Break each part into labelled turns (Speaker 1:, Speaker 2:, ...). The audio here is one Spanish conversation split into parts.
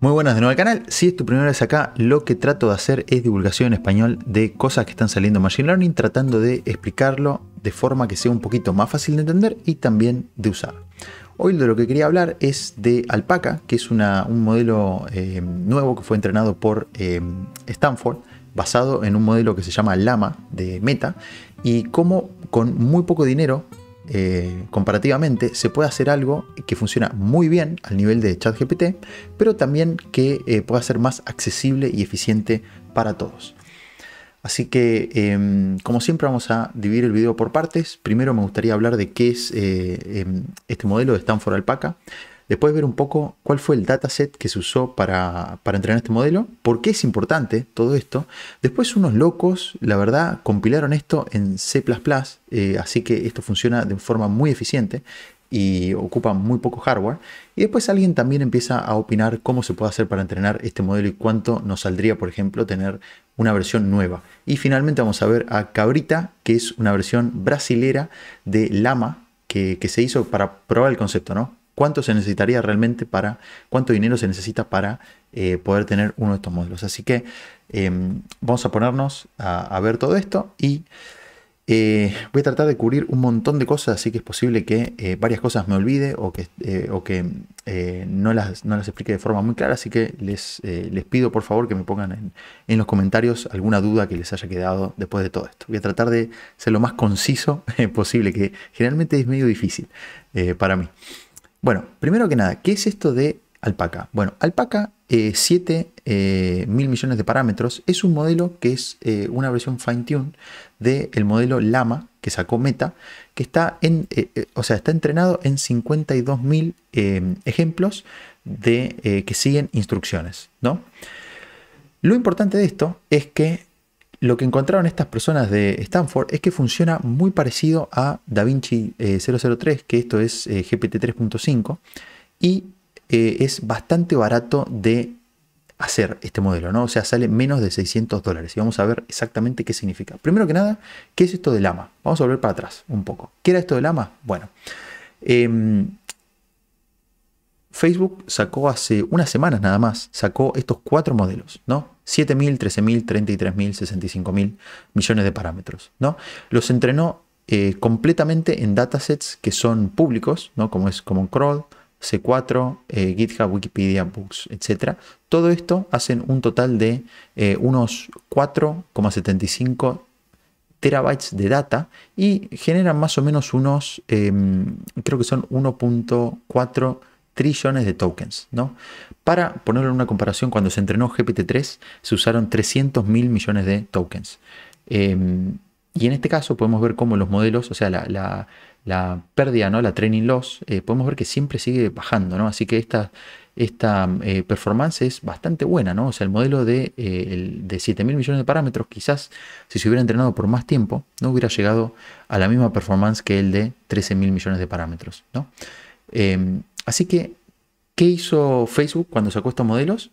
Speaker 1: Muy buenas de nuevo al canal, si es tu primera vez acá, lo que trato de hacer es divulgación en español de cosas que están saliendo en Machine Learning, tratando de explicarlo de forma que sea un poquito más fácil de entender y también de usar. Hoy de lo que quería hablar es de Alpaca, que es un modelo eh, nuevo que fue entrenado por eh, Stanford, basado en un modelo que se llama Lama de Meta, y cómo con muy poco dinero eh, comparativamente, se puede hacer algo que funciona muy bien al nivel de ChatGPT, pero también que eh, pueda ser más accesible y eficiente para todos. Así que, em, como siempre, vamos a dividir el video por partes. Primero me gustaría hablar de qué es eh, em, este modelo de Stanford Alpaca. Después ver un poco cuál fue el dataset que se usó para, entrenar este modelo, por qué es importante todo esto. Después unos locos, la verdad, compilaron esto en C++, eh, así que esto funciona de forma muy eficiente y ocupa muy poco hardware. Y después alguien también empieza a opinar cómo se puede hacer para entrenar este modelo y cuánto nos saldría, por ejemplo, tener una versión nueva. Y finalmente vamos a ver a Cabrita, que es una versión brasilera de Lama que se hizo para probar el concepto, ¿no? cuánto se necesitaría realmente para, cuánto dinero se necesita para eh, poder tener uno de estos modelos. Así que em, vamos a ponernos a, ver todo esto y eh, voy a tratar de cubrir un montón de cosas, así que es posible que eh, varias cosas me olvide o que, o que no, las, las explique de forma muy clara, así que les, les pido por favor que me pongan en, en, los comentarios alguna duda que les haya quedado después de todo esto. Voy a tratar de ser lo más conciso posible, que generalmente es medio difícil para mí. Bueno, primero que nada, ¿qué es esto de alpaca? Bueno, alpaca 7 eh, eh, mil millones de parámetros es un modelo que es eh, una versión fine-tune del modelo Lama que sacó Meta, que está, en, o sea, está entrenado en 52 mil ejemplos de, que siguen instrucciones. ¿no? Lo importante de esto es que lo que encontraron estas personas de Stanford es que funciona muy parecido a DaVinci 003, eh, que esto es eh, GPT 3.5, y eh, es bastante barato de hacer este modelo, ¿no? O sea, sale menos de 600 dólares y vamos a ver exactamente qué significa. Primero que nada, ¿qué es esto de Lama? Vamos a volver para atrás un poco. ¿Qué era esto de Lama? Bueno, em, Facebook sacó hace unas semanas nada más, sacó estos cuatro modelos, ¿no? 7.000, 13.000, 33.000, 65.000 millones de parámetros. ¿no? Los entrenó eh, completamente en datasets que son públicos, ¿no? como es como Crawl, C4, eh, GitHub, Wikipedia, Books, etc. Todo esto hacen un total de eh, unos 4,75 terabytes de data y generan más o menos unos, em, creo que son 1.4 trillones de tokens. ¿no? Para ponerlo en una comparación, cuando se entrenó GPT-3 se usaron 300 mil millones de tokens. Em, y en este caso podemos ver cómo los modelos, o sea, la, pérdida, ¿no? la training loss, eh, podemos ver que siempre sigue bajando. ¿no? Así que esta, esta eh, performance es bastante buena. ¿no? O sea, el modelo de, eh, el, 7 mil millones de parámetros, quizás si se hubiera entrenado por más tiempo, no hubiera llegado a la misma performance que el de 13 mil millones de parámetros. ¿no? Em, Así que, ¿qué hizo Facebook cuando sacó estos modelos?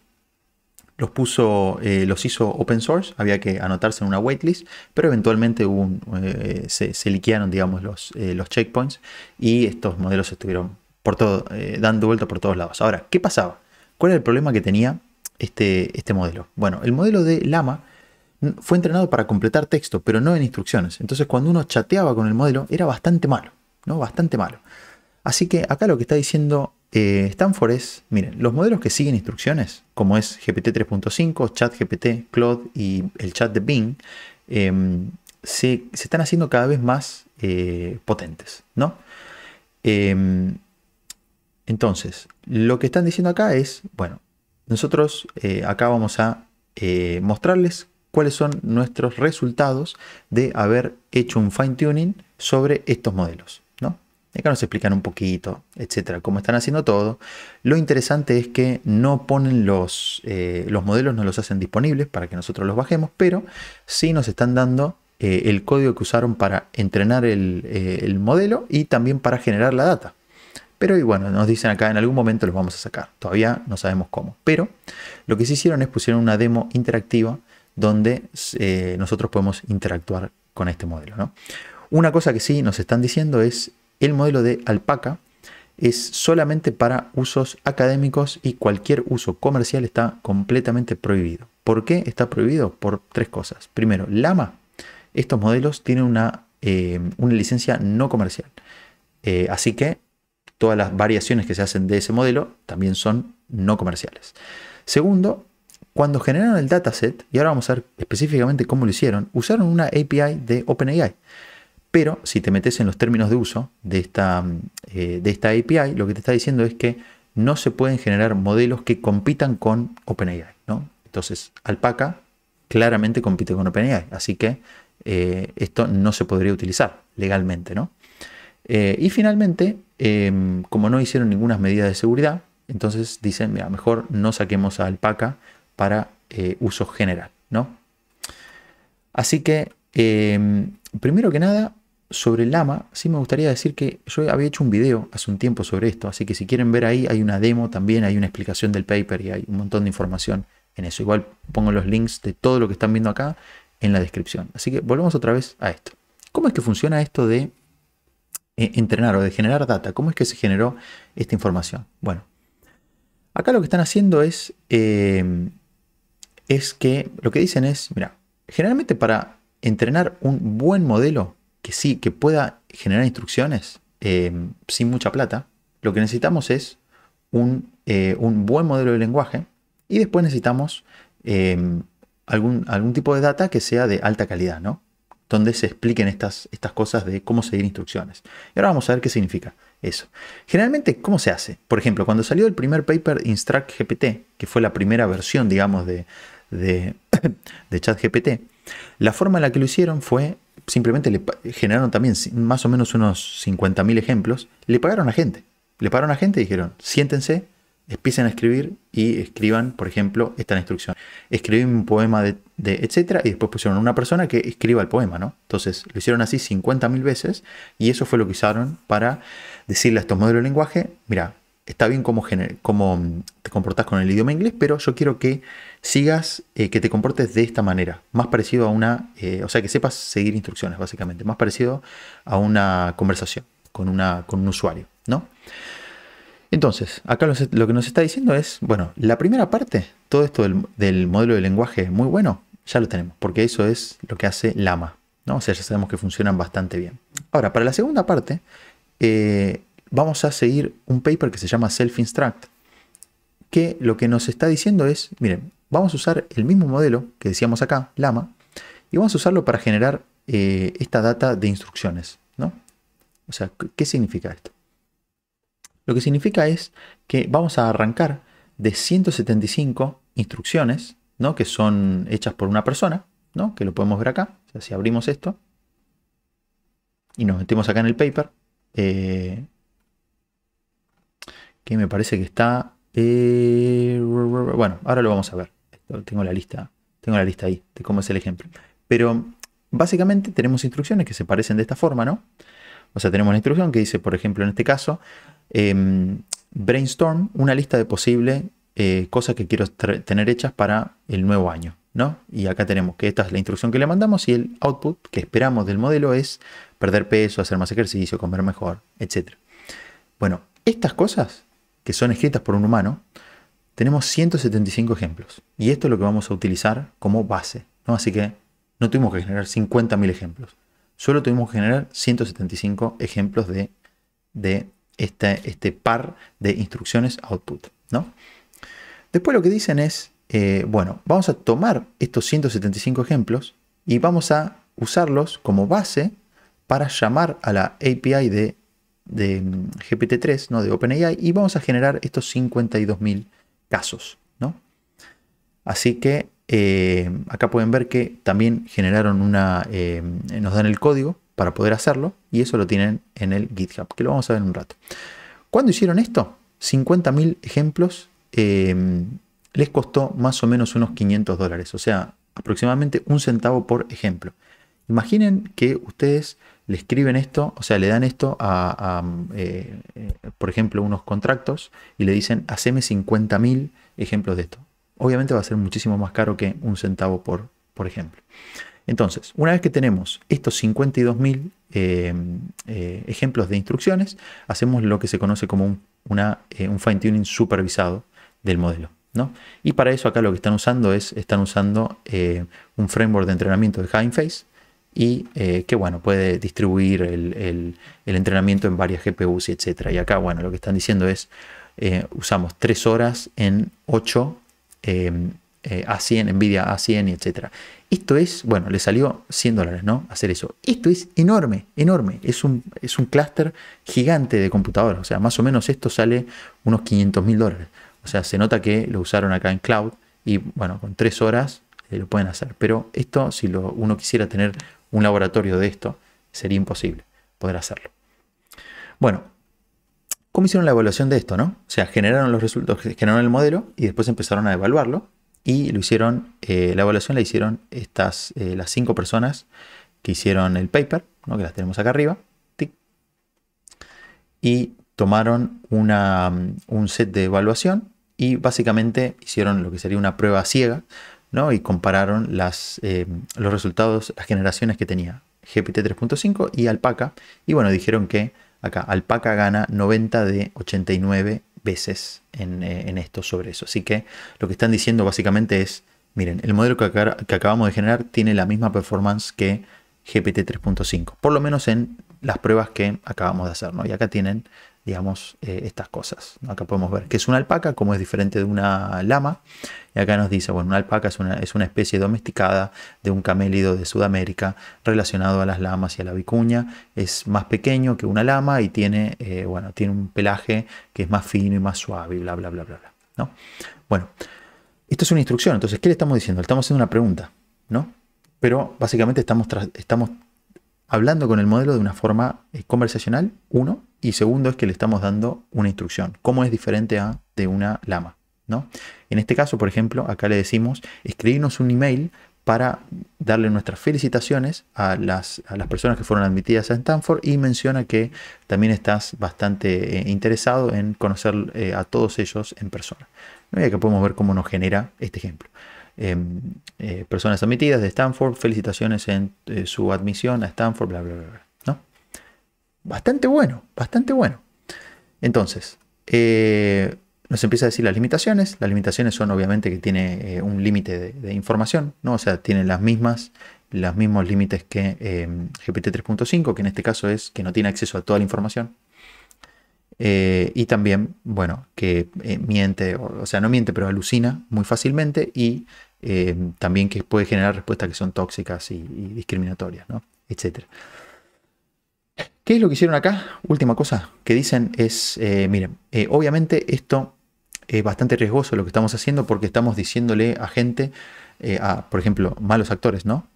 Speaker 1: Los puso, eh, los hizo open source, había que anotarse en una waitlist, pero eventualmente eh, se, liquearon, digamos, eh, los, checkpoints y estos modelos estuvieron por todo, dando vuelta por todos lados. Ahora, ¿qué pasaba? ¿Cuál era el problema que tenía este, este modelo? Bueno, el modelo de Lama fue entrenado para completar texto, pero no en instrucciones. Entonces, cuando uno chateaba con el modelo, era bastante malo, ¿no? Bastante malo. Así que acá lo que está diciendo eh, Stanford es, miren, los modelos que siguen instrucciones, como es GPT 3.5, ChatGPT, Claude y el chat de Bing, em, se, están haciendo cada vez más eh, potentes, ¿no? Em, entonces, lo que están diciendo acá es, bueno, nosotros eh, acá vamos a mostrarles cuáles son nuestros resultados de haber hecho un fine tuning sobre estos modelos acá nos explican un poquito, etcétera, cómo están haciendo todo. Lo interesante es que no ponen los, eh, los modelos, no los hacen disponibles para que nosotros los bajemos, pero sí nos están dando eh, el código que usaron para entrenar eh, el, modelo y también para generar la data. Pero y bueno, nos dicen acá en algún momento los vamos a sacar. Todavía no sabemos cómo. Pero lo que sí hicieron es pusieron una demo interactiva donde nosotros podemos interactuar con este modelo. Una cosa que sí nos están diciendo es el modelo de alpaca es solamente para usos académicos y cualquier uso comercial está completamente prohibido. ¿Por qué está prohibido? Por tres cosas. Primero, Lama. Estos modelos tienen una, eh, licencia no comercial. Eh, así que todas las variaciones que se hacen de ese modelo también son no comerciales. Segundo, cuando generaron el dataset, y ahora vamos a ver específicamente cómo lo hicieron, usaron una API de OpenAI. Pero si te metes en los términos de uso de esta, mm, eh, de esta API, lo que te está diciendo es que no se pueden generar modelos que compitan con OpenAI. ¿no? Entonces, Alpaca claramente compite con OpenAI, así que eh, esto no se podría utilizar legalmente. ¿no? Eh, y finalmente, em, como no hicieron ninguna medida de seguridad, entonces dicen, mira, mejor no saquemos a Alpaca para uso general. ¿no? Así que, em, primero que nada, sobre el Lama, sí me gustaría decir que yo había hecho un video hace un tiempo sobre esto, así que si quieren ver ahí hay una demo también, hay una explicación del paper y hay un montón de información en eso. Igual pongo los links de todo lo que están viendo acá en la descripción. Así que volvemos otra vez a esto. ¿Cómo es que funciona esto de eh, entrenar o de generar data? ¿Cómo es que se generó esta información? Bueno, acá lo que están haciendo es, em, es que lo que dicen es, mira, generalmente para entrenar un buen modelo que sí, que pueda generar instrucciones eh, sin mucha plata, lo que necesitamos es un, eh, buen modelo de lenguaje y después necesitamos eh, algún, algún, tipo de data que sea de alta calidad, ¿no? Donde se expliquen estas, estas cosas de cómo seguir instrucciones. Y ahora vamos a ver qué significa eso. Generalmente, ¿cómo se hace? Por ejemplo, cuando salió el primer paper Instruct GPT, que fue la primera versión, digamos, de, de, de ChatGPT, la forma en la que lo hicieron fue simplemente le generaron también más o menos unos 50.000 ejemplos, le pagaron a gente. Le pagaron a gente y dijeron, siéntense, empiecen a escribir y escriban, por ejemplo, esta instrucción. Escribí un poema de, etcétera y después pusieron una persona que escriba el poema, ¿no? Entonces lo hicieron así 50.000 veces y eso fue lo que usaron para decirle a estos modelos de lenguaje, mira, está bien cómo, mm, te comportas con el idioma inglés, pero yo quiero que sigas, eh, que te comportes de esta manera, más parecido a una, eh, o sea, que sepas seguir instrucciones básicamente, más parecido a una conversación con, una, con un usuario, ¿no? Entonces, acá lo, que nos está diciendo es, bueno, la primera parte, todo esto del, modelo de lenguaje muy bueno, ya lo tenemos, porque eso es lo que hace Lama, ¿no? O sea, ya sabemos que funcionan bastante bien. Ahora, para la segunda parte, eh, vamos a seguir un paper que se llama Self-Instruct, que lo que nos está diciendo es, miren, vamos a usar el mismo modelo que decíamos acá, Lama, y vamos a usarlo para generar eh, esta data de instrucciones, ¿no? O sea, ¿qué significa esto? Lo que significa es que vamos a arrancar de 175 instrucciones, ¿no? Que son hechas por una persona, ¿no? Que lo podemos ver acá. si abrimos esto y nos metemos acá en el paper, eh, que me parece que está... Eh, bueno, ahora lo vamos a ver. tengo la lista, tengo la lista ahí de cómo es el ejemplo. Pero básicamente tenemos instrucciones que se parecen de esta forma, ¿no? O sea, tenemos una instrucción que dice, por ejemplo, en este caso, em, brainstorm una lista de posibles eh, cosas que quiero tener hechas para el nuevo año, ¿no? Y acá tenemos que esta es la instrucción que le mandamos y el output que esperamos del modelo es perder peso, hacer más ejercicio, comer mejor, etc. Bueno, estas cosas que son escritas por un humano, tenemos 175 ejemplos. Y esto es lo que vamos a utilizar como base. ¿no? Así que no tuvimos que generar 50.000 ejemplos. Solo tuvimos que generar 175 ejemplos de, de este, este, par de instrucciones output. ¿no? Después lo que dicen es, eh, bueno, vamos a tomar estos 175 ejemplos y vamos a usarlos como base para llamar a la API de de mm, GPT-3, ¿no? de OpenAI, y vamos a generar estos 52.000 casos. ¿no? Así que eh, acá pueden ver que también generaron una, eh, nos dan el código para poder hacerlo y eso lo tienen en el GitHub, que lo vamos a ver en un rato. ¿Cuándo hicieron esto? 50.000 ejemplos eh, les costó más o menos unos 500 dólares, o sea, aproximadamente un centavo por ejemplo. Imaginen que ustedes le escriben esto, o sea, le dan esto a, eh, eh, por ejemplo, unos contratos y le dicen, haceme 50.000 ejemplos de esto. Obviamente va a ser muchísimo más caro que un centavo por, por ejemplo. Entonces, una vez que tenemos estos 52.000 eh, ejemplos de instrucciones, hacemos lo que se conoce como un, un fine-tuning supervisado del modelo. Y para eso acá lo que están usando es, están usando un framework de entrenamiento de Face y eh, que bueno, puede distribuir el, entrenamiento en varias GPUs, y etcétera. Y acá, bueno, lo que están diciendo es, eh, usamos 3 horas en 8 em, eh, A100, Nvidia A100, y etcétera. Esto es, bueno, le salió 100 dólares, ¿no? Hacer eso. Esto es enorme, enorme. Es un, es un clúster gigante de computadoras. O sea, más o menos esto sale unos 500 mil dólares. O sea, se nota que lo usaron acá en cloud y bueno, con 3 horas lo pueden hacer. Pero esto, si uno quisiera tener un laboratorio de esto, sería imposible poder hacerlo. Bueno, ¿cómo hicieron la evaluación de esto? No? O sea, generaron los resultados, generaron el modelo y después empezaron a evaluarlo y lo hicieron, eh, la evaluación la hicieron estas, eh, las cinco personas que hicieron el paper, ¿no? que las tenemos acá arriba, y tomaron mm, un set de evaluación y básicamente hicieron lo que sería una prueba ciega, y compararon eh, los resultados, las generaciones que tenía GPT 3.5 y Alpaca. Y bueno, dijeron que acá Alpaca gana 90 de 89 veces eh, en, esto sobre eso. Así que lo que están diciendo básicamente es, miren, el modelo que, acabamos de generar tiene la misma performance que GPT 3.5, por lo menos en las pruebas que acabamos de hacer. ¿no? Y acá tienen digamos, eh, estas cosas. Acá podemos ver que es una alpaca, como es diferente de una lama. Y acá nos dice, bueno, una alpaca es una, es una especie domesticada de un camélido de Sudamérica relacionado a las lamas y a la vicuña. Es más pequeño que una lama y tiene, eh, bueno, tiene un pelaje que es más fino y más suave, bla, bla, bla, bla, bla. ¿no? Bueno, esto es una instrucción. Entonces, ¿qué le estamos diciendo? Le estamos haciendo una pregunta, ¿no? Pero básicamente estamos, estamos hablando con el modelo de una forma eh, conversacional, uno, y segundo es que le estamos dando una instrucción. ¿Cómo es diferente a de una lama? ¿no? En este caso, por ejemplo, acá le decimos, escribirnos un email para darle nuestras felicitaciones a las, a las, personas que fueron admitidas a Stanford y menciona que también estás bastante eh, interesado en conocer eh, a todos ellos en persona. ¿No? Y acá podemos ver cómo nos genera este ejemplo. Em, eh, personas admitidas de Stanford, felicitaciones en su admisión a Stanford, bla, bla. bla bastante bueno, bastante bueno. Entonces, eh, nos empieza a decir las limitaciones. Las limitaciones son obviamente que tiene eh, un límite de, información, ¿no? O sea, tiene las mismas, los mismos límites que eh, GPT 3.5, que en este caso es que no tiene acceso a toda la información. y también, bueno, que miente, o, sea, no miente, pero alucina muy fácilmente y también que puede generar respuestas que son tóxicas y, y discriminatorias, ¿no? Etcétera. ¿Qué es lo que hicieron acá? Última cosa que dicen es, eh, miren, eh, obviamente esto es bastante riesgoso lo que estamos haciendo porque estamos diciéndole a gente, eh, a, por ejemplo, malos actores, ¿no?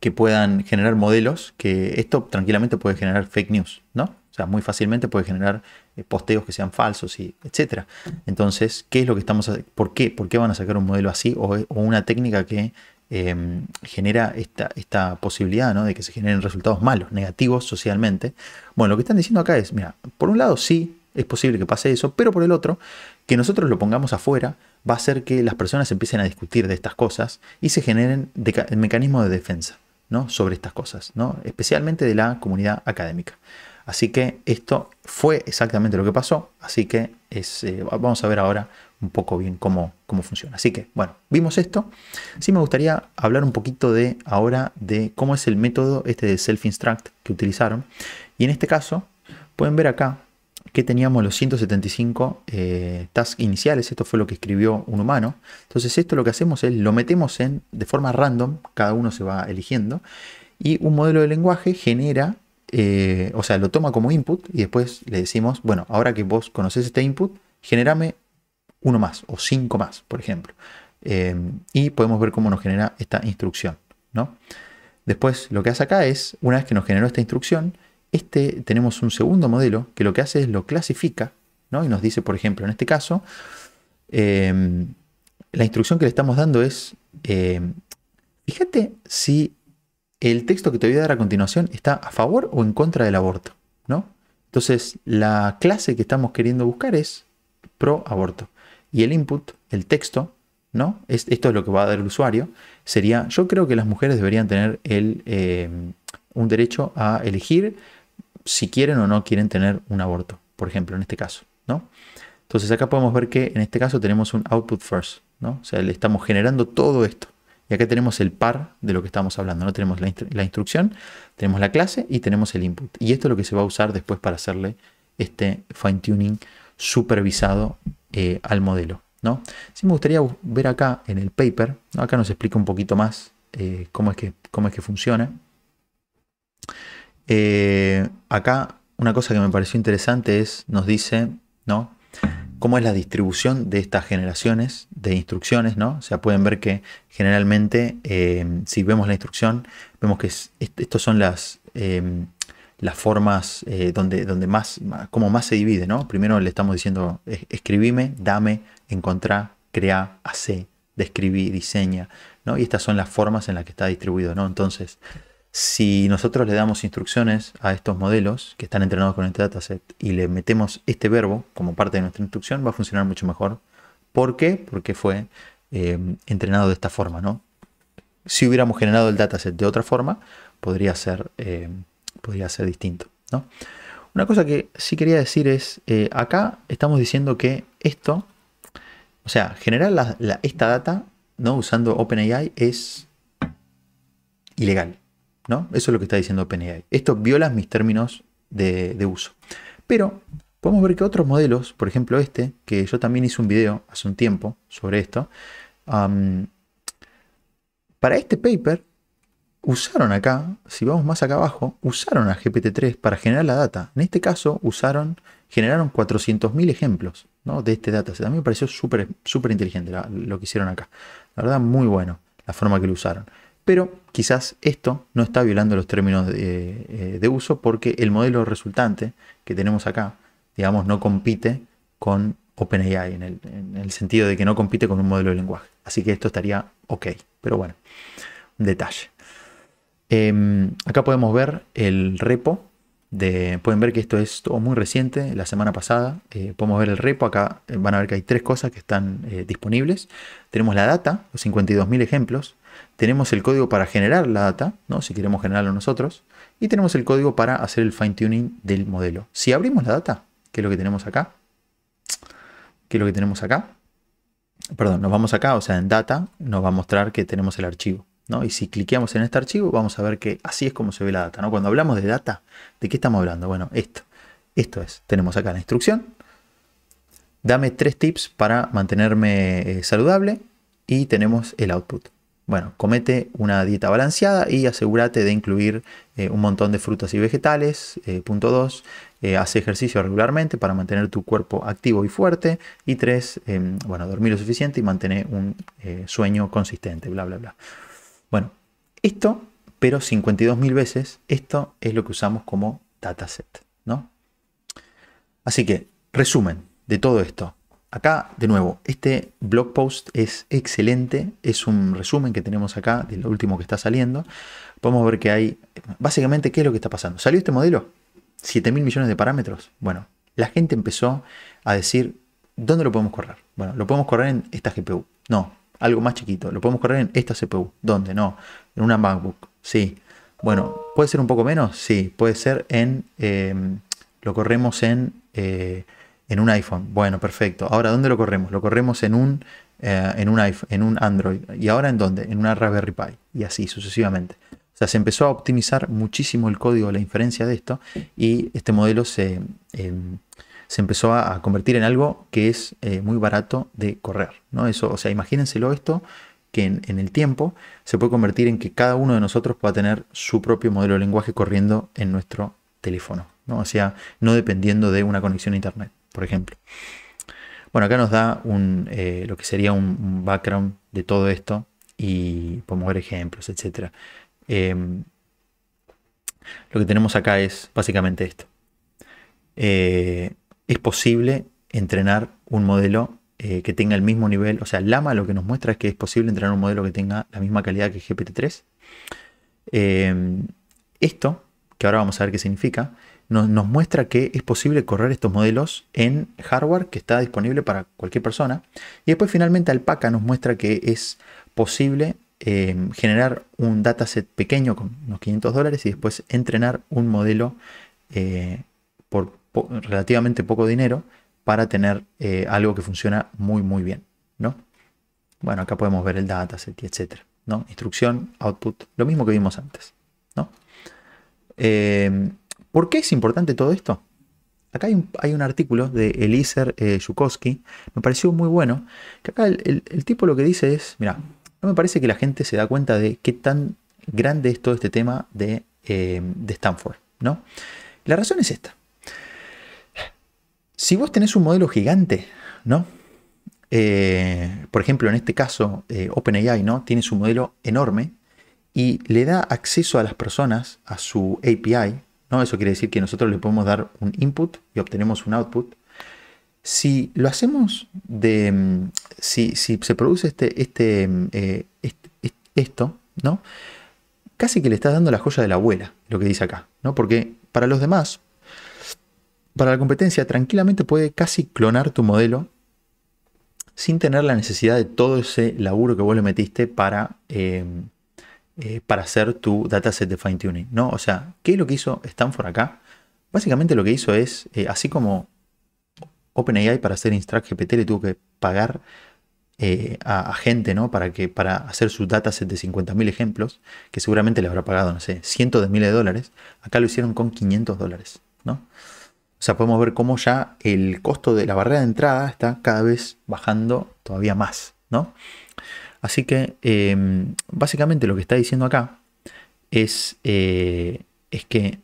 Speaker 1: Que puedan generar modelos, que esto tranquilamente puede generar fake news, ¿no? O sea, muy fácilmente puede generar posteos que sean falsos y etcétera. Entonces, ¿qué es lo que estamos haciendo? ¿Por qué? ¿Por qué van a sacar un modelo así o una técnica que eh, genera esta, esta posibilidad de que se generen resultados malos, negativos socialmente. Bueno, lo que están diciendo acá es, mira, por un lado sí es posible que pase eso, pero por el otro, que nosotros lo pongamos afuera va a hacer que las personas empiecen a discutir de estas cosas y se generen mecanismos de defensa ¿no? sobre estas cosas, ¿no? especialmente de la comunidad académica. Así que esto fue exactamente lo que pasó, así que eh, vamos a ver ahora un poco bien cómo, cómo funciona. Así que, bueno, vimos esto. Sí me gustaría hablar un poquito de ahora de cómo es el método este de self-instruct que utilizaron. Y en este caso, pueden ver acá que teníamos los 175 eh, tasks iniciales. Esto fue lo que escribió un humano. Entonces, esto lo que hacemos es lo metemos en de forma random, cada uno se va eligiendo, y un modelo de lenguaje genera eh, o sea, lo toma como input y después le decimos, bueno, ahora que vos conoces este input, generame uno más o cinco más, por ejemplo. Eh, y podemos ver cómo nos genera esta instrucción. ¿no? Después lo que hace acá es, una vez que nos generó esta instrucción, este tenemos un segundo modelo que lo que hace es lo clasifica ¿no? y nos dice, por ejemplo, en este caso, eh, la instrucción que le estamos dando es, eh, fíjate si el texto que te voy a dar a continuación está a favor o en contra del aborto. ¿no? Entonces, la clase que estamos queriendo buscar es pro aborto y el input, el texto, ¿no? esto es lo que va a dar el usuario, sería, yo creo que las mujeres deberían tener eh, un derecho a elegir si quieren o no quieren tener un aborto, por ejemplo, en este caso, ¿no? Entonces acá podemos ver que en este caso tenemos un output first, ¿no? O sea, le estamos generando todo esto. Y acá tenemos el par de lo que estamos hablando, ¿no? Tenemos la, la instrucción, tenemos la clase y tenemos el input. Y esto es lo que se va a usar después para hacerle este fine tuning supervisado eh, al modelo. ¿no? si me gustaría ver acá en el paper, acá nos explica un poquito más eh, cómo, es que, es que funciona. Eh, acá una cosa que me pareció interesante es, nos dice, ¿no? Cómo es la distribución de estas generaciones de instrucciones, ¿no? O sea, pueden ver que generalmente, si vemos la instrucción, vemos que estos son las, las formas eh, donde, donde más, como más se divide, ¿no? Primero le estamos diciendo, escribime, dame, encontrá, crea, hace, describí, diseña, ¿no? Y estas son las formas en las que está distribuido, ¿no? Entonces, si nosotros le damos instrucciones a estos modelos que están entrenados con este dataset y le metemos este verbo como parte de nuestra instrucción, va a funcionar mucho mejor. ¿Por qué? Porque fue eh, entrenado de esta forma, ¿no? Si hubiéramos generado el dataset de otra forma, podría ser... Eh, podría ser distinto. ¿no? Una cosa que sí quería decir es, eh, acá estamos diciendo que esto, o sea, generar esta data ¿no? usando OpenAI es ilegal. ¿no? Eso es lo que está diciendo OpenAI. Esto viola mis términos de, uso. Pero podemos ver que otros modelos, por ejemplo este, que yo también hice un video hace un tiempo sobre esto, para este paper usaron acá, si vamos más acá abajo, usaron a GPT-3 para generar la data. En este caso, usaron, generaron 400.000 ejemplos ¿no? de este data. A mí me pareció súper súper inteligente lo que hicieron acá. La verdad, muy bueno la forma que lo usaron. Pero quizás esto no está violando los términos eh, de, uso porque el modelo resultante que tenemos acá, digamos, no compite con OpenAI en el, en el sentido de que no compite con un modelo de lenguaje. Así que esto estaría ok, pero bueno, un detalle. Em, acá podemos ver el repo. pueden ver que esto es todo muy reciente, la semana pasada. Eh, podemos ver el repo. Acá eh, van a ver que hay tres cosas que están eh, disponibles. Tenemos la data, los 52.000 ejemplos. Tenemos el código para generar la data, ¿no? si queremos generarlo nosotros. Y tenemos el código para hacer el fine tuning del modelo. Si abrimos la data, que es lo que tenemos acá, que es lo que tenemos acá, perdón, nos vamos acá, o sea, en data nos va a mostrar que tenemos el archivo. Y si cliqueamos en este archivo, vamos a ver que así es como se ve la data. ¿no? Cuando hablamos de data, ¿de qué estamos hablando? Bueno, esto. Esto es. Tenemos acá la instrucción. Dame tres tips para mantenerme eh, saludable. Y tenemos el output. Bueno, comete una dieta balanceada y asegúrate de incluir eh, un montón de frutas y vegetales. Eh, punto dos, hace ejercicio regularmente para mantener tu cuerpo activo y fuerte. Y tres, em, bueno, dormir lo suficiente y mantener un sueño consistente. Bla, bla, bla. Bueno, esto, pero 52.000 veces, esto es lo que usamos como dataset, ¿no? Así que, resumen de todo esto. Acá, de nuevo, este blog post es excelente, es un resumen que tenemos acá del último que está saliendo. Podemos ver que hay, básicamente, ¿qué es lo que está pasando? ¿Salió este modelo? ¿7.000 millones de parámetros. Bueno, la gente empezó a decir, ¿dónde lo podemos correr? Bueno, lo podemos correr en esta GPU. No, algo más chiquito. Lo podemos correr en esta CPU. ¿Dónde? No. En una MacBook. Sí. Bueno, ¿puede ser un poco menos? Sí. Puede ser en... Eh, lo corremos en, eh, en un iPhone. Bueno, perfecto. Ahora, ¿dónde lo corremos? Lo corremos en un, eh, en, un iPhone, en un Android. ¿Y ahora en dónde? En una Raspberry Pi. Y así sucesivamente. O sea, se empezó a optimizar muchísimo el código, la inferencia de esto. Y este modelo se se empezó a, convertir en algo que es eh, muy barato de correr. ¿no? Eso, o sea, imagínenselo esto, que en, el tiempo se puede convertir en que cada uno de nosotros pueda tener su propio modelo de lenguaje corriendo en nuestro teléfono. ¿no? O sea, no dependiendo de una conexión a Internet, por ejemplo. Bueno, acá nos da un, eh, lo que sería un, background de todo esto y podemos ver ejemplos, etc. Em, lo que tenemos acá es básicamente esto. Eh, es posible entrenar un modelo eh, que tenga el mismo nivel. O sea, Lama lo que nos muestra es que es posible entrenar un modelo que tenga la misma calidad que GPT-3. Eh, esto, que ahora vamos a ver qué significa, nos, muestra que es posible correr estos modelos en hardware que está disponible para cualquier persona. Y después finalmente Alpaca nos muestra que es posible eh, generar un dataset pequeño con unos 500 dólares y después entrenar un modelo por relativamente poco dinero para tener eh, algo que funciona muy, muy bien, ¿no? Bueno, acá podemos ver el dataset y etcétera, ¿no? Instrucción, output, lo mismo que vimos antes, ¿no? Eh, ¿Por qué es importante todo esto? Acá hay un, artículo de Eliezer eh, me pareció muy bueno, que acá el, tipo lo que dice es, mira, no me parece que la gente se da cuenta de qué tan grande es todo este tema de, eh, de Stanford, ¿no? La razón es esta. Si vos tenés un modelo gigante, ¿no? Eh, por ejemplo, en este caso, eh, OpenAI, ¿no? Tiene su modelo enorme y le da acceso a las personas a su API, ¿no? Eso quiere decir que nosotros le podemos dar un input y obtenemos un output. Si lo hacemos de. Mm, si, se produce este, este, mm, eh, esto, ¿no? Casi que le estás dando la joya de la abuela, lo que dice acá, ¿no? Porque para los demás para la competencia tranquilamente puede casi clonar tu modelo sin tener la necesidad de todo ese laburo que vos le metiste para, eh, eh, para hacer tu dataset de fine tuning. ¿no? O sea, ¿qué es lo que hizo Stanford acá? Básicamente lo que hizo es, eh, así como OpenAI para hacer Instruct GPT le tuvo que pagar a, gente, ¿no? Para, que, para hacer su dataset de 50.000 ejemplos, que seguramente le habrá pagado, no sé, cientos de miles de dólares. Acá lo hicieron con 500 dólares. O sea, podemos ver cómo ya el costo de la barrera de entrada está cada vez bajando todavía más, ¿no? Así que em, básicamente lo que está diciendo acá es, eh, es que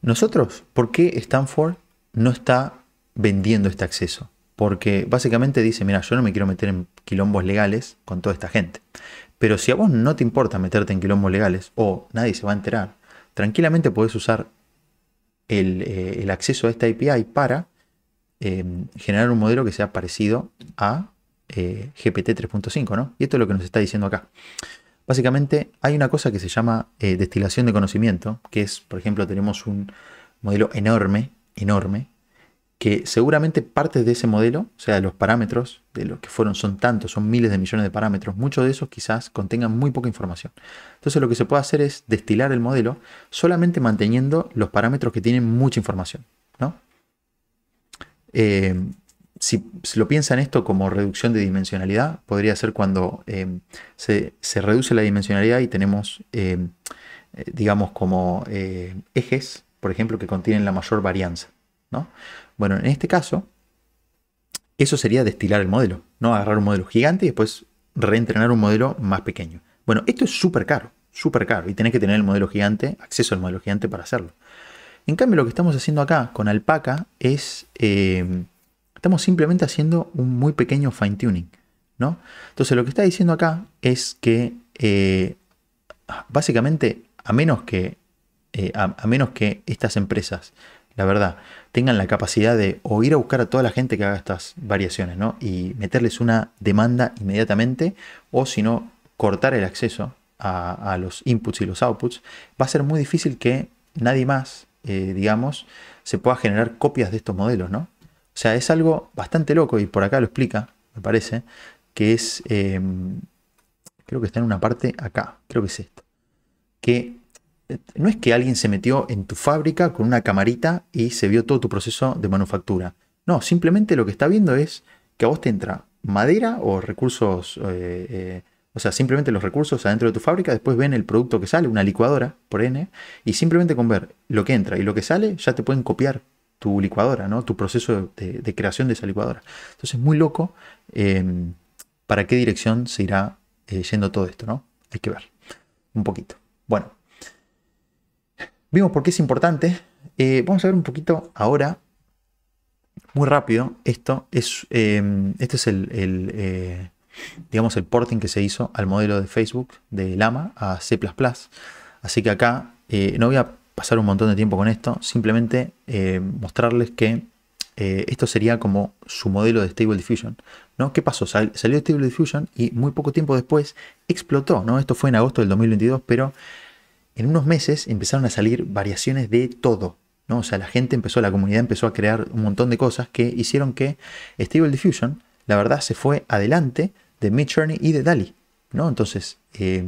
Speaker 1: nosotros, ¿por qué Stanford no está vendiendo este acceso? Porque básicamente dice, mira, yo no me quiero meter en quilombos legales con toda esta gente. Pero si a vos no te importa meterte en quilombos legales o nadie se va a enterar, tranquilamente podés usar eh, el, acceso a esta API para eh, generar un modelo que sea parecido a eh, GPT 3.5, ¿no? Y esto es lo que nos está diciendo acá. Básicamente hay una cosa que se llama destilación de conocimiento, que es, por ejemplo, tenemos un modelo enorme, enorme, que seguramente partes de ese modelo, o sea, los parámetros de los que fueron son tantos, son miles de millones de parámetros, muchos de esos quizás contengan muy poca información. Entonces lo que se puede hacer es destilar el modelo solamente manteniendo los parámetros que tienen mucha información, ¿no? Eh, si, lo piensan esto como reducción de dimensionalidad, podría ser cuando eh, se, reduce la dimensionalidad y tenemos, eh, digamos, como ejes, por ejemplo, que contienen la mayor varianza. ¿no? Bueno, en este caso, eso sería destilar el modelo, no agarrar un modelo gigante y después reentrenar un modelo más pequeño. Bueno, esto es súper caro, súper caro, y tenés que tener el modelo gigante, acceso al modelo gigante para hacerlo. En cambio, lo que estamos haciendo acá con Alpaca es, eh, estamos simplemente haciendo un muy pequeño fine tuning, ¿no? Entonces, lo que está diciendo acá es que, eh, básicamente, a menos que, eh, a menos que estas empresas la verdad, tengan la capacidad de o ir a buscar a toda la gente que haga estas variaciones, ¿no? Y meterles una demanda inmediatamente, o si no, cortar el acceso a, los inputs y los outputs, va a ser muy difícil que nadie más, eh, digamos, se pueda generar copias de estos modelos, ¿no? O sea, es algo bastante loco, y por acá lo explica, me parece, que es, em, creo que está en una parte acá, creo que es esto, que no es que alguien se metió en tu fábrica con una camarita y se vio todo tu proceso de manufactura. No, simplemente lo que está viendo es que a vos te entra madera o recursos, eh, eh, o sea, simplemente los recursos adentro de tu fábrica, después ven el producto que sale, una licuadora, por N, y simplemente con ver lo que entra y lo que sale, ya te pueden copiar tu licuadora, ¿no? Tu proceso de, creación de esa licuadora. Entonces, es muy loco em, para qué dirección se irá eh, yendo todo esto, ¿no? Hay que ver un poquito. Bueno, Vimos por qué es importante. Eh, vamos a ver un poquito ahora, muy rápido, esto es, eh, este es el, eh, digamos, el porting que se hizo al modelo de Facebook de Lama a C++. Así que acá no voy a pasar un montón de tiempo con esto, simplemente mostrarles que esto sería como su modelo de Stable Diffusion. ¿no? ¿Qué pasó? salió Stable Diffusion y muy poco tiempo después explotó. ¿no? Esto fue en agosto del 2022, pero en unos meses empezaron a salir variaciones de todo. ¿no? O sea, la gente empezó, la comunidad empezó a crear un montón de cosas que hicieron que Stable Diffusion, la verdad, se fue adelante de Mid y de DALI. ¿no? Entonces, eh,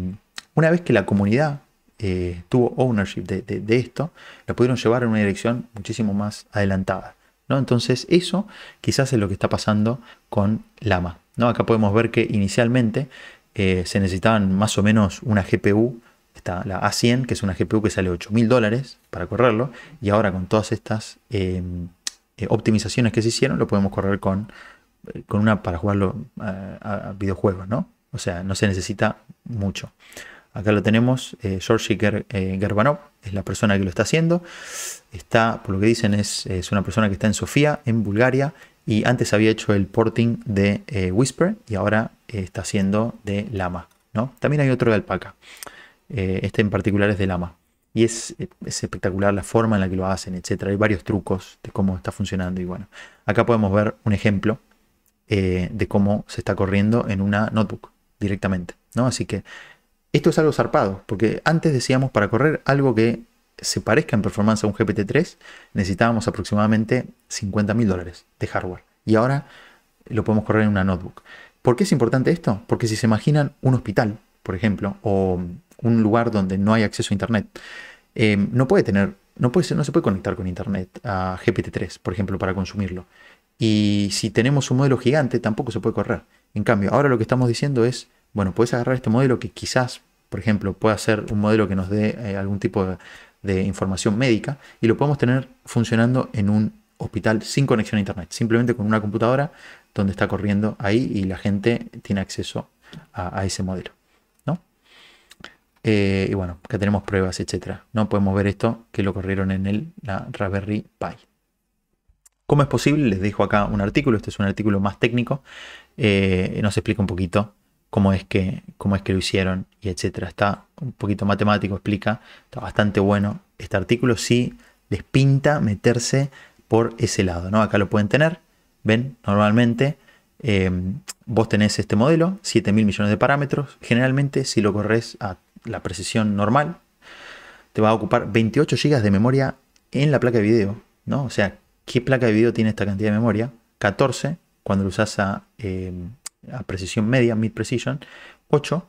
Speaker 1: una vez que la comunidad eh, tuvo ownership de, esto, lo pudieron llevar en una dirección muchísimo más adelantada. ¿no? Entonces, eso quizás es lo que está pasando con Lama. ¿no? Acá podemos ver que inicialmente eh, se necesitaban más o menos una GPU Está la A100, que es una GPU que sale 8000 dólares para correrlo. Y ahora con todas estas em, eh, optimizaciones que se hicieron, lo podemos correr con, eh, con una para jugarlo a, videojuegos, ¿no? O sea, no se necesita mucho. Acá lo tenemos, George eh, Georgi Gerbanov, es la persona que lo está haciendo. Está, por lo que dicen, es, es, una persona que está en Sofía, en Bulgaria, y antes había hecho el porting de Whisper y ahora está haciendo de Lama. ¿no? También hay otro de Alpaca. Eh, este en particular es de Lama. Y es, espectacular la forma en la que lo hacen, etc. Hay varios trucos de cómo está funcionando. Y bueno, acá podemos ver un ejemplo eh, de cómo se está corriendo en una notebook directamente. ¿no? Así que esto es algo zarpado, porque antes decíamos para correr algo que se parezca en performance a un GPT-3, necesitábamos aproximadamente 50 mil dólares de hardware. Y ahora lo podemos correr en una notebook. ¿Por qué es importante esto? Porque si se imaginan un hospital, por ejemplo, o un lugar donde no hay acceso a Internet, eh, no puede tener, no, puede, no se puede conectar con Internet a GPT-3, por ejemplo, para consumirlo. Y si tenemos un modelo gigante, tampoco se puede correr. En cambio, ahora lo que estamos diciendo es, bueno, puedes agarrar este modelo que quizás, por ejemplo, pueda ser un modelo que nos dé eh, algún tipo de, información médica y lo podemos tener funcionando en un hospital sin conexión a Internet, simplemente con una computadora donde está corriendo ahí y la gente tiene acceso a ese modelo. Eh, y bueno, que tenemos pruebas, etcétera. No podemos ver esto que lo corrieron en el, la Raspberry Pi. ¿Cómo es posible? Les dejo acá un artículo, este es un artículo más técnico, eh, nos explica un poquito cómo es, que, cómo es que lo hicieron y etcétera. Está un poquito matemático, explica, está bastante bueno este artículo, sí les pinta meterse por ese lado, ¿no? Acá lo pueden tener, ven, normalmente eh, vos tenés este modelo, 7 mil millones de parámetros, generalmente si lo corres a la precisión normal, te va a ocupar 28 GB de memoria en la placa de video, ¿no? O sea, ¿qué placa de video tiene esta cantidad de memoria? 14, cuando lo usas eh, a, precisión media, mid precision, 8,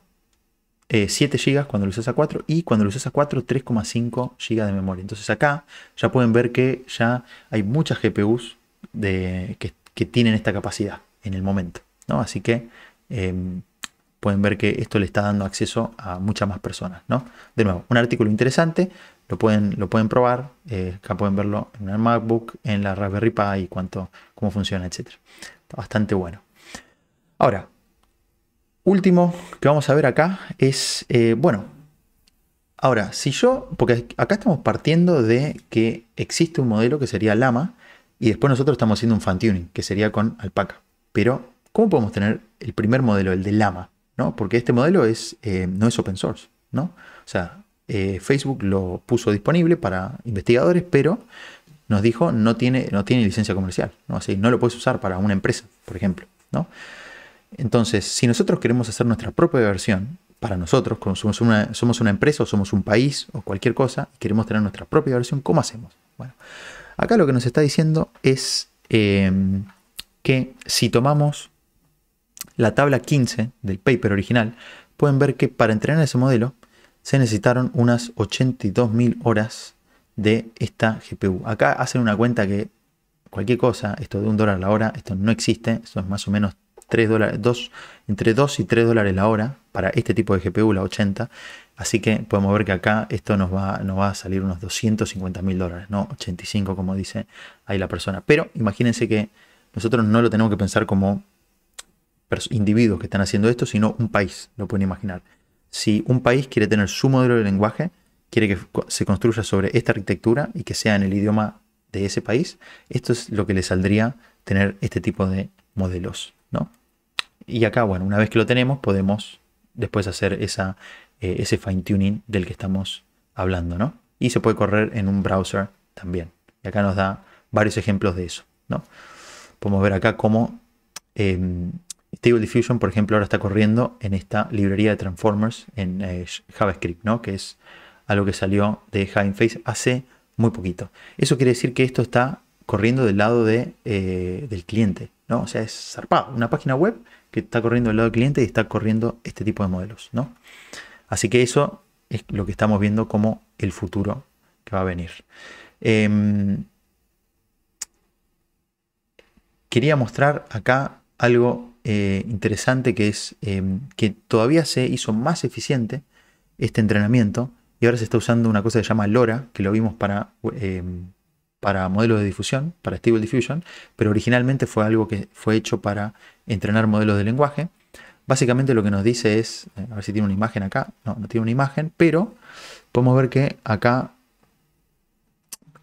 Speaker 1: 7 GB cuando lo usas a 4 y cuando lo usas a 4, 3,5 GB de memoria. Entonces acá ya pueden ver que ya hay muchas GPUs de, que, tienen esta capacidad en el momento, ¿no? Así que... Eh, pueden ver que esto le está dando acceso a muchas más personas. ¿no? De nuevo, un artículo interesante, lo pueden, lo pueden probar, eh, acá pueden verlo en una MacBook, en la Raspberry Pi cuánto, cómo funciona, etc. bastante bueno. Ahora, último que vamos a ver acá es, eh, bueno, ahora, si yo, porque acá estamos partiendo de que existe un modelo que sería Lama y después nosotros estamos haciendo un fan-tuning, que sería con Alpaca. Pero, ¿cómo podemos tener el primer modelo, el de Lama? Porque este modelo es, eh, no es open source, ¿no? O sea, eh, Facebook lo puso disponible para investigadores, pero nos dijo no tiene, no tiene licencia comercial, ¿no? Así, no lo puedes usar para una empresa, por ejemplo, ¿no? Entonces, si nosotros queremos hacer nuestra propia versión, para nosotros, como somos una, empresa o somos un país o cualquier cosa, queremos tener nuestra propia versión, ¿cómo hacemos? Bueno, acá lo que nos está diciendo es eh, que si tomamos la tabla 15 del paper original, pueden ver que para entrenar ese modelo se necesitaron unas 82.000 horas de esta GPU. Acá hacen una cuenta que cualquier cosa, esto de un dólar la hora, esto no existe, esto es más o menos 3 dólares, 2, entre 2 y 3 dólares la hora para este tipo de GPU, la 80. Así que podemos ver que acá esto nos va, va a salir unos 250.000 mil dólares, no 85 como dice ahí la persona. Pero imagínense que nosotros no lo tenemos que pensar como individuos que están haciendo esto, sino un país, lo pueden imaginar. Si un país quiere tener su modelo de lenguaje, quiere que se construya sobre esta arquitectura y que sea en el idioma de ese país, esto es lo que le saldría tener este tipo de modelos, ¿no? Y acá, bueno, una vez que lo tenemos, podemos después hacer eh, ese fine tuning del que estamos hablando, ¿no? Y se puede correr en un browser también. Y acá nos da varios ejemplos de eso, ¿no? Podemos ver acá cómo em, Stable Diffusion, por ejemplo, ahora está corriendo en esta librería de Transformers en eh, JavaScript, ¿no? que es algo que salió de Hugging Face hace muy poquito. Eso quiere decir que esto está corriendo del lado de, eh, del cliente, ¿no? O sea, es zarpado, una página web que está corriendo del lado del cliente y está corriendo este tipo de modelos, ¿no? Así que eso es lo que estamos viendo como el futuro que va a venir. Em, quería mostrar acá algo eh, interesante que es eh, que todavía se hizo más eficiente este entrenamiento y ahora se está usando una cosa que se llama LoRa, que lo vimos para, eh, para modelos de difusión, para Stable Diffusion, pero originalmente fue algo que fue hecho para entrenar modelos de lenguaje. Básicamente lo que nos dice es, a ver si tiene una imagen acá, no, no tiene una imagen, pero podemos ver que acá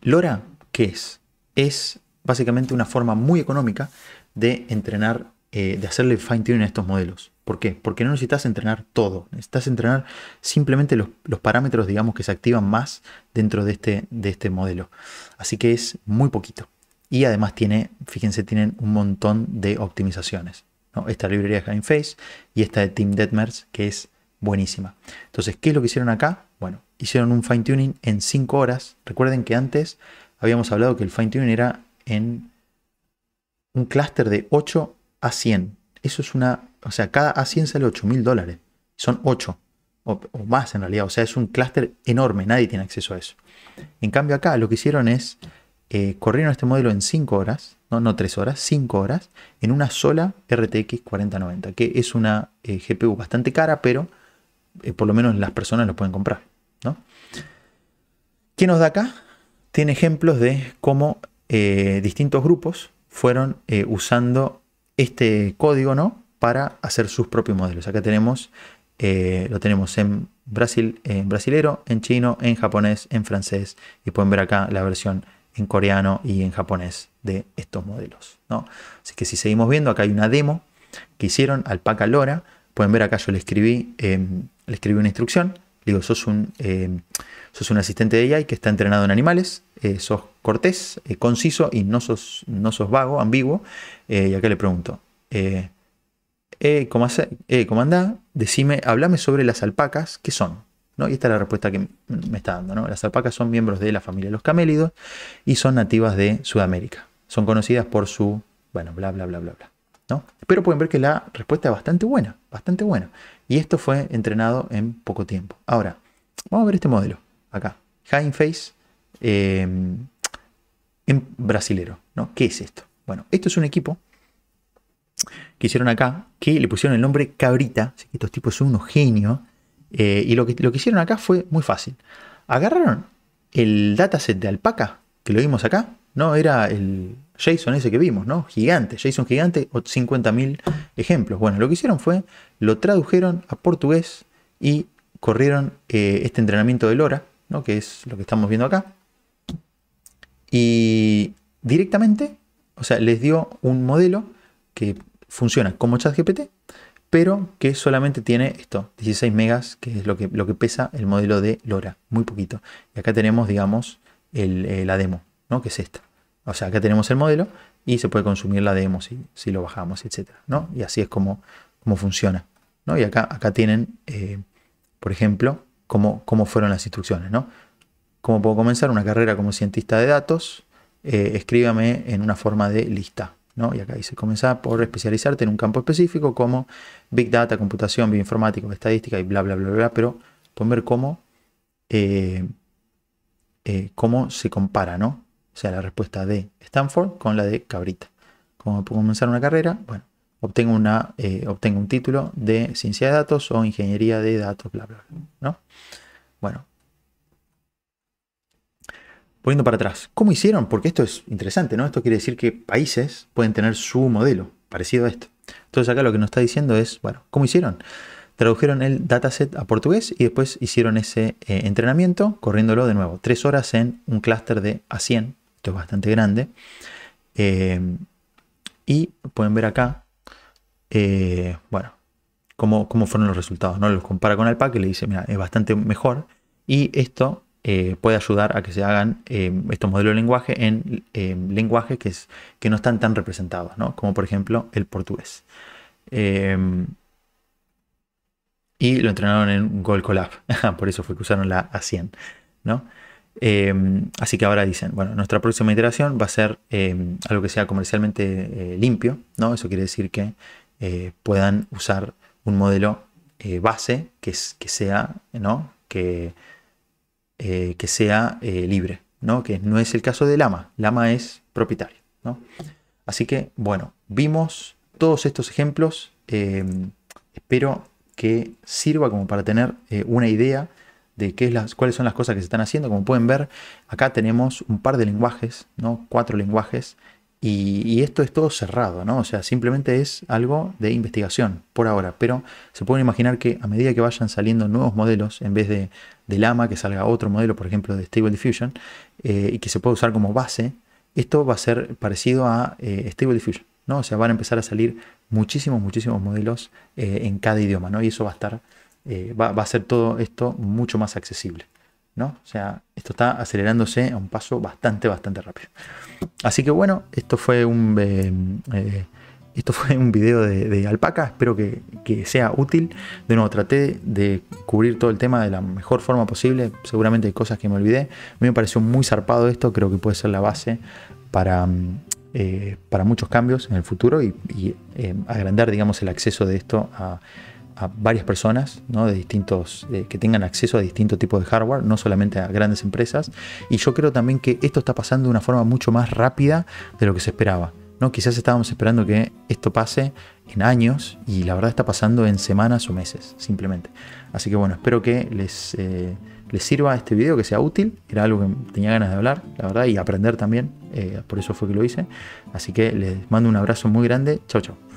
Speaker 1: LoRa, ¿qué es? Es básicamente una forma muy económica de entrenar eh, de hacerle fine tuning a estos modelos. ¿Por qué? Porque no necesitas entrenar todo, necesitas entrenar simplemente los, parámetros, digamos, que se activan más dentro de este, de este modelo. Así que es muy poquito. Y además tiene, fíjense, tienen un montón de optimizaciones. Esta librería de Face y esta de Team Detmers, que es buenísima. Entonces, ¿qué es lo que hicieron acá? Bueno, hicieron un fine tuning en 5 horas. Recuerden que antes habíamos hablado que el fine tuning era en un clúster de 8 a100. Eso es una, o sea, cada A100 sale 8 mil dólares. Son 8 o, más en realidad. O sea, es un clúster enorme, nadie tiene acceso a eso. En cambio acá lo que hicieron es, eh, corrieron este modelo en 5 horas, no, no 3 horas, 5 horas, en una sola RTX 4090, que es una eh, GPU bastante cara, pero eh, por lo menos las personas lo pueden comprar. ¿no? ¿Qué nos da acá? Tiene ejemplos de cómo distintos grupos fueron usando este código ¿no? para hacer sus propios modelos. Acá tenemos, eh, lo tenemos en, Brasil, en brasilero, en chino, en japonés, en francés y pueden ver acá la versión en coreano y en japonés de estos modelos. ¿no? Así que si seguimos viendo, acá hay una demo que hicieron alpaca Lora. Pueden ver acá yo le escribí, eh, le escribí una instrucción. digo, sos un, eh, Sos un asistente de AI que está entrenado en animales, eh, sos cortés, eh, conciso y no sos, no sos vago, ambiguo. Eh, y acá le pregunto, ¿cómo, hace, ¿cómo anda? Decime, hablame sobre las alpacas, ¿qué son? ¿No? Y esta es la respuesta que me está dando. Las alpacas son miembros de la familia de los camélidos y son nativas de Sudamérica. Son conocidas por su, bueno, bla, bla, bla, bla, bla. ¿no? Pero pueden ver que la respuesta es bastante buena, bastante buena. Y esto fue entrenado en poco tiempo. Ahora, vamos a ver este modelo acá. Hindface, eh, en brasilero. ¿no? ¿Qué es esto? Bueno, esto es un equipo que hicieron acá, que le pusieron el nombre Cabrita. estos tipos son unos genios. Eh, y lo que, lo hicieron acá fue muy fácil. Agarraron el dataset de alpaca, que lo vimos acá, ¿no? Era el JSON ese que vimos, ¿no? Gigante, JSON gigante, 50.000 ejemplos. Bueno, lo que hicieron fue, lo tradujeron a portugués y corrieron eh, este entrenamiento de Lora, ¿no? que es lo que estamos viendo acá. Y directamente, o sea, les dio un modelo que funciona como ChatGPT, pero que solamente tiene esto, 16 megas, que es lo que, lo que pesa el modelo de LoRa, muy poquito. Y acá tenemos, digamos, el, eh, la demo, ¿no? que es esta. O sea, acá tenemos el modelo y se puede consumir la demo si, si lo bajamos, etc. ¿no? Y así es como, funciona. ¿no? Y acá, acá tienen, eh, por ejemplo, cómo, fueron las instrucciones, ¿no? ¿Cómo puedo comenzar una carrera como cientista de datos? Eh, escríbame en una forma de lista. ¿no? Y acá dice, comenzar por especializarte en un campo específico como Big Data, computación, bioinformática, estadística y bla, bla, bla, bla. Pero con ver cómo, eh, eh, cómo se compara, ¿no? O sea, la respuesta de Stanford con la de Cabrita. ¿Cómo puedo comenzar una carrera? Bueno, Obtengo una, eh, un título de ciencia de datos o ingeniería de datos, bla, bla, ¿no? Bueno. Poniendo para atrás, ¿cómo hicieron? Porque esto es interesante, ¿no? Esto quiere decir que países pueden tener su modelo parecido a esto. Entonces acá lo que nos está diciendo es, bueno, ¿cómo hicieron? Tradujeron el dataset a portugués y después hicieron ese eh, entrenamiento corriéndolo de nuevo. Tres horas en un clúster de A100, esto es bastante grande. Eh, y pueden ver acá eh, bueno, cómo, cómo, fueron los resultados. ¿no? Los compara con Alpaca y le dice, mira, es bastante mejor. Y esto eh, puede ayudar a que se hagan eh, estos modelos de lenguaje en lenguajes que, es, que no están tan representados, ¿no? como por ejemplo el portugués. Em, y lo entrenaron en Gold Collab, por eso fue que usaron la A100. ¿no? Em, así que ahora dicen, bueno, nuestra próxima iteración va a ser em, algo que sea comercialmente limpio, ¿no? Eso quiere decir que eh, puedan usar un modelo eh, base que, que sea, ¿no? que, eh, que sea libre, ¿no? que no es el caso de Lama, Lama es propietario. Así que, bueno, vimos todos estos ejemplos, espero que sirva como para tener una idea de qué es las, cuáles son las cosas que se están haciendo. Como pueden ver, acá tenemos un par de lenguajes, ¿no? cuatro lenguajes y, esto es todo cerrado, ¿no? O sea, simplemente es algo de investigación por ahora. Pero se pueden imaginar que a medida que vayan saliendo nuevos modelos, en vez de, de Lama, que salga otro modelo, por ejemplo, de Stable Diffusion, eh, y que se pueda usar como base, esto va a ser parecido a eh, Stable Diffusion, ¿no? O sea, van a empezar a salir muchísimos, muchísimos modelos eh, en cada idioma, ¿no? Y eso va a estar, va, va a ser todo esto mucho más accesible. O sea, esto está acelerándose a un paso bastante, bastante rápido. Así que bueno, esto fue un, eh, eh, esto fue un video de, alpaca, espero que, sea útil. De nuevo, traté de cubrir todo el tema de la mejor forma posible, seguramente hay cosas que me olvidé. A mí me pareció muy zarpado esto, creo que puede ser la base para... Eh, para muchos cambios en el futuro y, y agrandar digamos el acceso de esto a, a varias personas de distintos, que tengan acceso a distintos tipos de hardware, no solamente a grandes empresas. Y yo creo también que esto está pasando de una forma mucho más rápida de lo que se esperaba. ¿no? Quizás estábamos esperando que esto pase en años y la verdad está pasando en semanas o meses, simplemente. Así que bueno, espero que les, eh, les sirva este video, que sea útil. Era algo que tenía ganas de hablar, la verdad, y aprender también. Eh, por eso fue que lo hice. Así que les mando un abrazo muy grande. Chao, chao.